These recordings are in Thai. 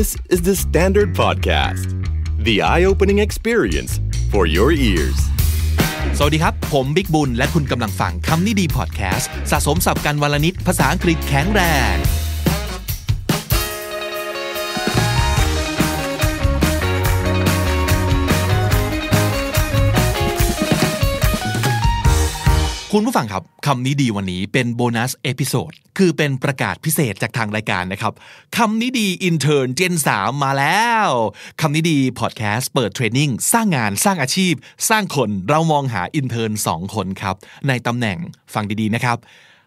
This is the Standard Podcast. The eye-opening experience for your ears. สวัสดีครับ ผมบิ๊กบุญ และคุณกำลังฟังคำนี้ดีพอดแคสต์สะสมสับกันวลนิดภาษาอังกฤษแข็งแรงคุณผู้ฟังครับ คำนี้ดีวันนี้เป็นโบนัสเอพิโซด คือเป็นประกาศพิเศษจากทางรายการนะครับคำนี้ดีอินเทอร์เจนสามมาแล้ว คำนี้ดี พอดแคสต์ เปิดเทรนนิ่งสร้างงานสร้างอาชีพ สร้างคนเรามองหาอินเทอร์สองคนครับในตำแหน่งฟังดีๆนะครับ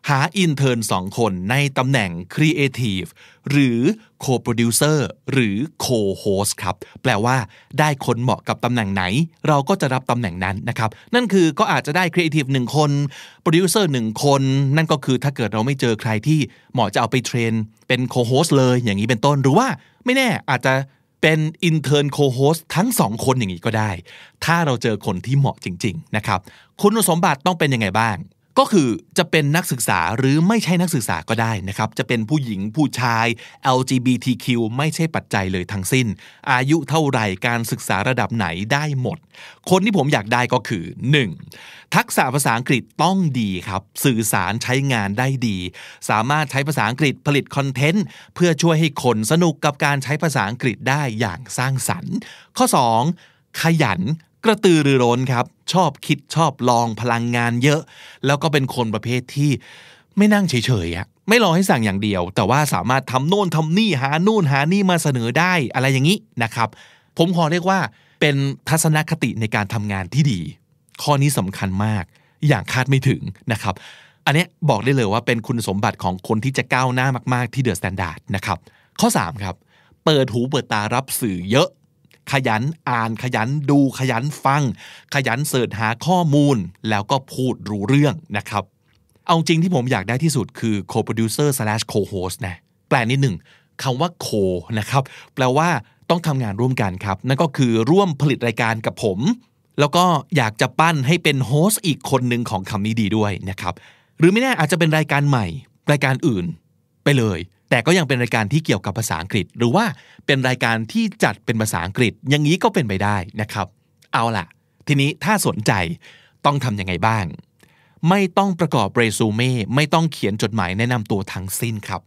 หาอินเทอร์นสองคนในตำแหน่งครีเอทีฟหรือโคโปรดิวเซอร์หรือโคโฮสครับแปลว่าได้คนเหมาะกับตำแหน่งไหน เราก็จะรับตำแหน่งนั้นนะครับนั่นคือก็อาจจะได้ครีเอทีฟหนึ่งคนโปรดิวเซอร์หนึ่งคนนั่นก็คือถ้าเกิดเราไม่เจอใครที่เหมาะจะเอาไปเทรนเป็นโคโฮสเลยอย่างนี้เป็นต้นหรือว่า ไม่แน่อาจจะเป็นอินเทอร์นโคโฮสทั้งสองคนอย่างนี้ก็ได้ ถ้าเราเจอคนที่เหมาะจริงๆนะครับคุณสมบัติต้องเป็นยังไงบ้างก็คือ จะเป็นนักศึกษาหรือไม่ใช่นักศึกษาก็ได้นะครับ จะเป็นผู้หญิงผู้ชาย LGBTQ ไม่ใช่ปัจจัยเลยทั้งสิ้น อายุเท่าไหร่การศึกษาระดับไหนได้หมด คนที่ผมอยากได้ก็คือ 1. ทักษะภาษาอังกฤษต้องดีครับ สื่อสารใช้งานได้ดี สามารถใช้ภาษาอังกฤษผลิตคอนเทนต์ เพื่อช่วยให้คนสนุกกับการใช้ภาษาอังกฤษได้อย่างสร้างสรรค์ ข้อ 2. ขยันกระตือรือร้นครับชอบคิดชอบลองพลังงานเยอะ แล้วก็เป็นคนประเภทที่ไม่นั่งเฉยๆอะไม่รอให้สั่งอย่างเดียว แต่ว่าสามารถทำโน่นทำนี่หานู่นหานี่มาเสนอได้อะไรอย่างนี้นะครับ ผมขอเรียกว่าเป็นทัศนคติในการทำงานที่ดี ข้อนี้สำคัญมากอย่างคาดไม่ถึงนะครับ อันนี้บอกได้เลยว่าเป็นคุณสมบัติของคนที่จะก้าวหน้ามาก ๆที่เดอะสแตนดาร์ดนะครับข้อ3ครับเปิดหูเปิดตารับสื่อเยอะขยันอ่านขยันดูขยันฟัง ขยัน เสิร์ชหาข้อมูล แล้วก็พูดรู้เรื่องนะครับ เอาจริงที่ผมอยากได้ที่สุดคือ co-producer slash co-host นะแปลนิดหนึ่งคำว่า co นะครับ แปลว่าต้องทำงานร่วมกันครับนั่นก็คือร่วมผลิตรายการกับผม แล้วก็อยากจะปั้นให้เป็นโฮสอีกคนหนึ่งของคำนี้ดีด้วยนะครับหรือไม่แน่อาจจะเป็นรายการใหม่ รายการอื่น ไปเลยแต่ก็ยังเป็นรายการที่เกี่ยวกับภาษาอังกฤษ หรือว่าเป็นรายการที่จัดเป็นภาษาอังกฤษอย่างนี้ก็เป็นไปได้นะครับ เอาล่ะ ทีนี้ถ้าสนใจต้องทำยังไงบ้าง ไม่ต้องประกอบเรซูเม่ไม่ต้องเขียนจดหมายแนะนำตัวทั้งสิ้นครับ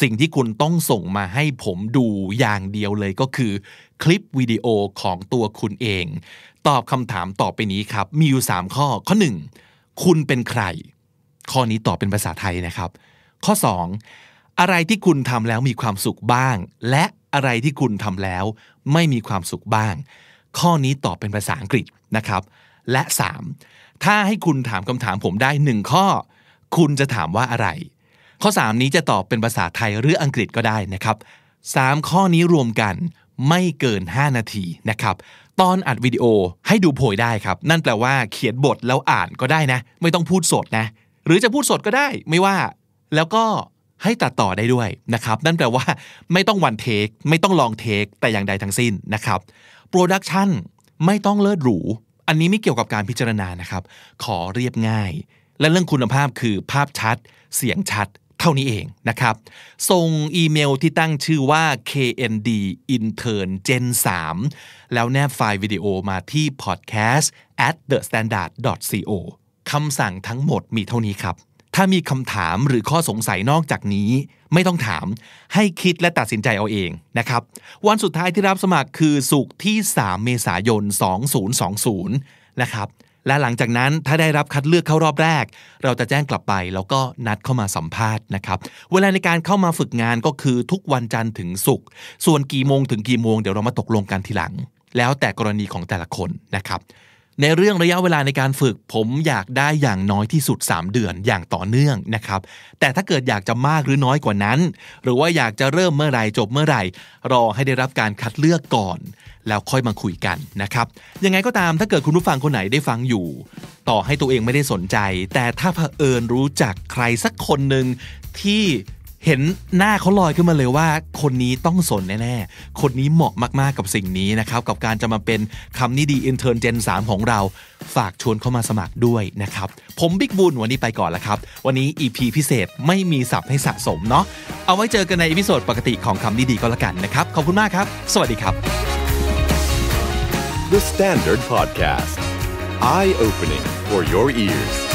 สิ่งที่คุณต้องส่งมาให้ผมดูอย่างเดียวเลยก็คือ คลิปวิดีโอของตัวคุณเอง ตอบคำถามต่อไปนี้ครับ มีอยู่ 3 ข้อ ข้อ 1 คุณเป็นใคร ข้อนี้ตอบเป็นภาษาไทยนะครับ ข้อ 2อะไรที่คุณทำแล้วมีความสุขบ้าง และอะไรที่คุณทำแล้ว ไม่มีความสุขบ้าง ข้อนี้ตอบเป็นภาษาอังกฤษนะครับ และ 3 ถ้าให้คุณถามคำถามผมได้หนึ่งข้อ คุณจะถามว่าอะไร ข้อ3นี้จะตอบเป็นภาษาไทยหรืออังกฤษก็ได้นะครับ 3 ข้อนี้รวมกันไม่เกิน 5 นาทีนะครับ ตอนอัดวิดีโอให้ดูโพยได้ครับนั่นแปลว่า เขียนบทแล้วอ่านก็ได้นะ ไม่ต้องพูดสดนะ หรือจะพูดสดก็ได้ ไม่ว่า แล้วก็ให้ตัดต่อได้ด้วยนะครับนั่นแปลว่า ไม่ต้องวันเทค ไม่ต้องลองเทค แต่อย่างใดทั้งสิ้นนะครับโปรดักชันไม่ต้องเลิศหรู อันนี้ไม่เกี่ยวกับการพิจารณานะครับ ขอเรียบง่าย และเรื่องคุณภาพคือภาพชัด เสียงชัด เท่านี้เองนะครับส่งอีเมลที่ตั้งชื่อว่า knd intern gen 3แล้วแนบไฟล์วิดีโอมาที่ podcast at the standard co คำสั่งทั้งหมดมีเท่านี้ครับถ้ามีคำถามหรือข้อสงสัยนอกจากนี้ ไม่ต้องถามให้คิดและตัดสินใจเอาเองนะครับวันสุดท้ายที่รับสมัครคือสุกที่ 3 เมษายน 2020 นะครับและหลังจากนั้นถ้าได้รับคัดเลือกเข้ารอบแรก เราจะแจ้งกลับไปแล้วก็นัดเข้ามาสัมภาษณ์นะครับ เวลาในการเข้ามาฝึกงานก็คือทุกวันจันทร์ถึงศุกร์ส่วนกี่โมงถึงกี่โมงเดี๋ยวเรามาตกลงกันทีหลัง แล้วแต่กรณีของแต่ละคนนะครับในเรื่องระยะเวลาในการฝึกผมอยากได้อย่างน้อยที่สุด3เดือนอย่างต่อเนื่องนะครับ แต่ถ้าเกิดอยากจะมากหรือน้อยกว่านั้น หรือว่าอยากจะเริ่มเมื่อไหร่จบเมื่อไหร่ รอให้ได้รับการคัดเลือกก่อน แล้วค่อยมาคุยกันนะครับยังไงก็ตามถ้าเกิดคุณผู้ฟังคนไหนได้ฟังอยู่ ต่อให้ตัวเองไม่ได้สนใจ แต่ถ้าเผอิญรู้จักใครสักคนหนึ่งที่เห็นหน้าเขาลอยขึ้นมาเลยว่าคนนี้ต้องสนแน่ๆ คนนี้เหมาะมากๆ กับสิ่งนี้นะครับกับการจะมาเป็นคำนี้ดีอิทอร์เจนสา3ของเรา ฝากชวนเข้ามาสมัครด้วยนะครับผมบิ๊กบุญวันนี้ไปก่อนละครับวันนี้ EP พิเศษไม่มีสับให้สะสมเนาะเอาไว้เจอกันในอีพิโซดปกติของคำนี้ดีก็แล้วกันนะครับขอบคุณมากครับ สวัสดีครับ The Standard Podcast Eye Opening for Your Ears